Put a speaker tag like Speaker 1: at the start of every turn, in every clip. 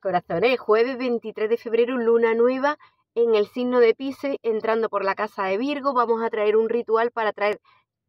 Speaker 1: Corazones, jueves 23 de febrero, luna nueva en el signo de Pise, entrando por la casa de Virgo, vamos a traer un ritual para traer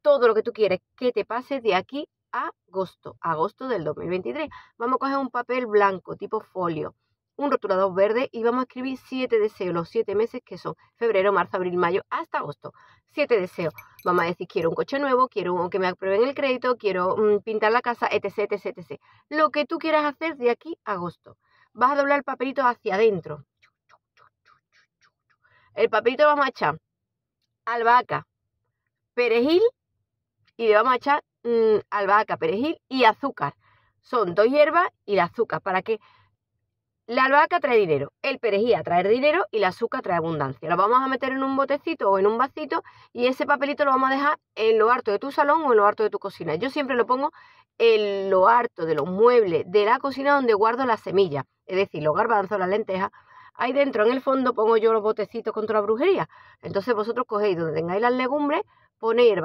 Speaker 1: todo lo que tú quieres que te pase de aquí a agosto, agosto del 2023. Vamos a coger un papel blanco, tipo folio, un rotulador verde y vamos a escribir siete deseos, los siete meses que son febrero, marzo, abril, mayo, hasta agosto. Siete deseos. Vamos a decir, quiero un coche nuevo, quiero que me aprueben el crédito, quiero mm, pintar la casa, etc, etc, etc. Lo que tú quieras hacer de aquí a agosto vas a doblar el papelito hacia adentro. El papelito vamos a echar albahaca, perejil y le vamos a echar mm, albahaca, perejil y azúcar. Son dos hierbas y la azúcar para que la albahaca trae dinero, el perejil a dinero y la azúcar trae abundancia. Lo vamos a meter en un botecito o en un vasito y ese papelito lo vamos a dejar en lo harto de tu salón o en lo harto de tu cocina. Yo siempre lo pongo en lo harto de los muebles de la cocina donde guardo las semillas es decir, los garbanzos, las lentejas, ahí dentro en el fondo pongo yo los botecitos contra la brujería. Entonces vosotros cogéis donde tengáis las legumbres, ponéis el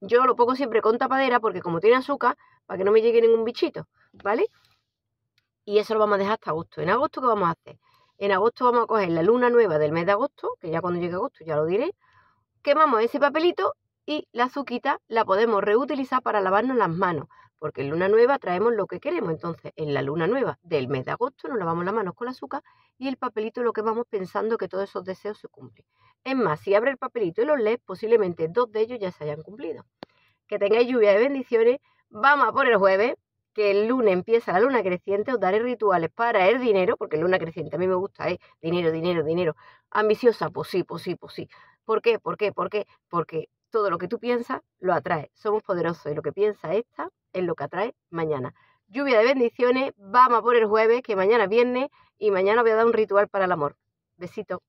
Speaker 1: Yo lo pongo siempre con tapadera porque como tiene azúcar, para que no me llegue ningún bichito, ¿vale? Y eso lo vamos a dejar hasta agosto. ¿En agosto qué vamos a hacer? En agosto vamos a coger la luna nueva del mes de agosto, que ya cuando llegue agosto ya lo diré. Quemamos ese papelito y la azuquita la podemos reutilizar para lavarnos las manos, porque en luna nueva traemos lo que queremos. Entonces, en la luna nueva del mes de agosto nos lavamos las manos con la azúcar y el papelito lo que vamos pensando que todos esos deseos se cumplen. Es más, si abre el papelito y los lees, posiblemente dos de ellos ya se hayan cumplido. Que tengáis lluvia de bendiciones. Vamos a por el jueves, que el lunes empieza la luna creciente. Os daré rituales para el dinero, porque luna creciente a mí me gusta, ¿eh? Dinero, dinero, dinero. Ambiciosa, pues sí, pues sí, pues sí. ¿Por qué? ¿Por qué? ¿Por qué? Porque todo lo que tú piensas lo atrae. Somos poderosos y lo que piensa esta es lo que atrae mañana. Lluvia de bendiciones, vamos a por el jueves, que mañana viene viernes y mañana voy a dar un ritual para el amor. Besito.